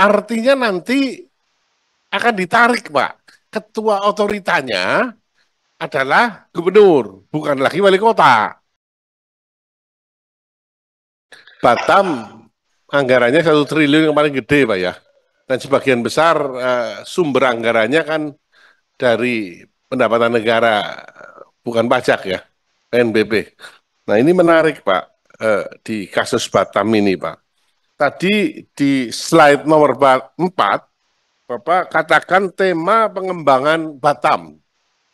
Artinya nanti akan ditarik, Pak. Ketua otoritanya adalah gubernur, bukan lagi wali kota. Batam anggarannya satu triliun yang paling gede, Pak ya. Dan sebagian besar uh, sumber anggarannya kan dari pendapatan negara, bukan pajak ya, PNBP. Nah ini menarik, Pak, uh, di kasus Batam ini, Pak tadi di slide nomor 4, Bapak katakan tema pengembangan Batam,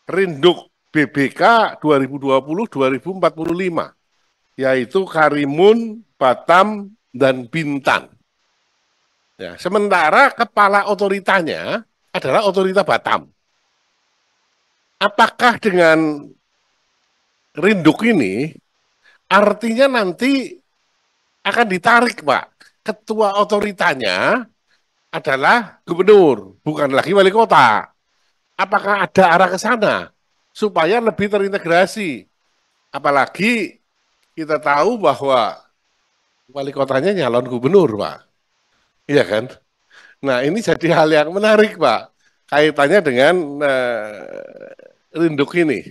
Rinduk BBK 2020-2045, yaitu Karimun, Batam, dan Bintan. Ya, sementara kepala otoritanya adalah otorita Batam. Apakah dengan rinduk ini artinya nanti akan ditarik, Pak, ketua otoritanya adalah gubernur, bukan lagi wali kota. Apakah ada arah ke sana supaya lebih terintegrasi? Apalagi kita tahu bahwa wali kotanya nyalon gubernur, Pak. Iya kan? Nah, ini jadi hal yang menarik, Pak. Kaitannya dengan eh, rinduk ini.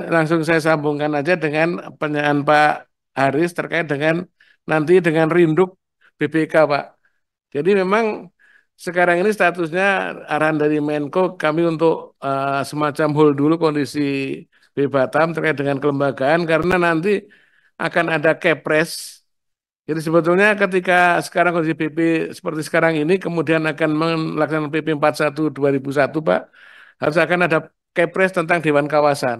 Langsung saya sambungkan aja dengan penyampaian Pak Haris terkait dengan nanti dengan rinduk BPK Pak. Jadi memang sekarang ini statusnya arahan dari Menko kami untuk uh, semacam hold dulu kondisi Bebatam Batam terkait dengan kelembagaan karena nanti akan ada kepres. Jadi sebetulnya ketika sekarang kondisi PP seperti sekarang ini kemudian akan melaksanakan PP 41 2001 Pak harus akan ada kepres tentang Dewan Kawasan.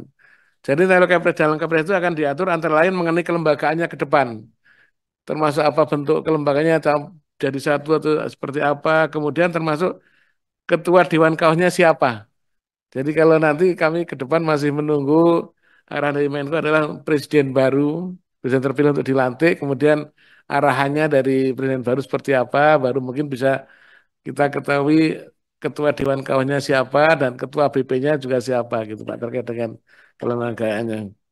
Jadi kalau kepres dalam kepres itu akan diatur antara lain mengenai kelembagaannya ke depan termasuk apa bentuk kelembaganya jadi satu atau seperti apa kemudian termasuk ketua dewan kaosnya siapa jadi kalau nanti kami ke depan masih menunggu arahan dari Menko adalah presiden baru, presiden terpilih untuk dilantik, kemudian arahannya dari presiden baru seperti apa, baru mungkin bisa kita ketahui ketua dewan kawannya siapa dan ketua BP-nya juga siapa gitu Pak terkait dengan kelembagaannya.